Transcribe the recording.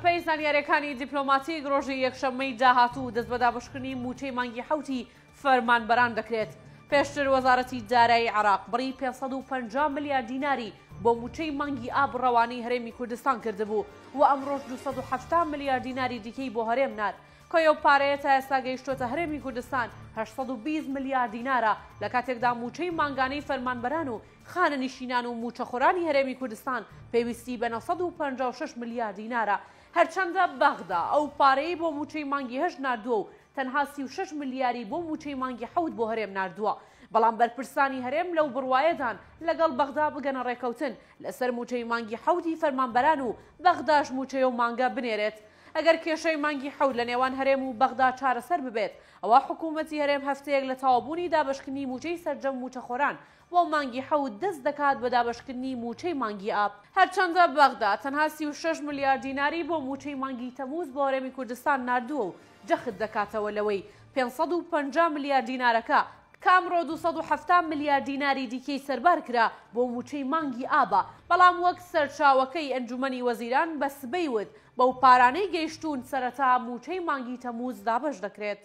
ئەوروپەی زانیارەکانی دیپلۆماتی گرۆژی یەکشەمەی داهاتوو دەست بەدا بشکردنی موچەی مانگی حوتی فەرمانبەران دەکرێت. پێشتر وەزارەتی دارایی عراق بڕی 550 میلیارد دیناری بۆ موچەی مانگی ئاب ڕەوانەی هەرێمی کوردستان کردبوو و ئەمڕۆژ 1970 ملیار دیناری دیکەی بۆ هەرێم نار کۆیە و پارەیە تا ئێستا گەیشتۆتە هەرێمی کوردستان 1920 ملیار دینارە لە کاتێکدا موچەی مانگانەی فەرمانبەران و خانە نشینان و موچەخۆرانی هەرێمی کوردستان پێویستی بە 1956 ملیار دینارە هەرچەندە بەغدا ئەو پارەی بۆ موچەی مانگی هەش نردووە و تەنها 36 ملیاری بۆ موچەی مانگی حەوت بۆ هەرێم نردووە. بەڵام بەرپرسانی هەرێم لەو بڕواایەدان لەگەڵ بەغدا بگەنە ڕێکەوتن لەسەر موچەی مانگی حودی فەرمانبەران و بەغداش موچەی و مانگە بنێرێت. ئەگەر کێشەی مانگی حەود لە نێوان هەرێم و بەغدا چارەسەر ببێت ئەوە حکوومەتی هەرێم هەفتەیەک لە تاوابوونی دابشکننی موچەی سرجەم موچەخۆران بۆ مانگی حەود دەست دەکات بە دابشکردنی موچەی مانگی ئاپ هەرچەندە بەغدا تەنها 36 میلیارد دیناری بۆ موچەی مانگی تەموز بۆ هەرێمی کوردستان نردووە و جەخت دەکاتەوە لەوەی 550 میلیارد دینارەکە کامڕۆ 1970 میلیارد دیناری دیکەی سەربار کرا بۆ موچەی مانگی ئابا بەڵام وەک سەرچاوەکەی ئەنجومی وەزیران بە سبەیوت بەو پارانەی گەیشتون سەرەتا موچەی مانگی تەموز دابش دەکرێت.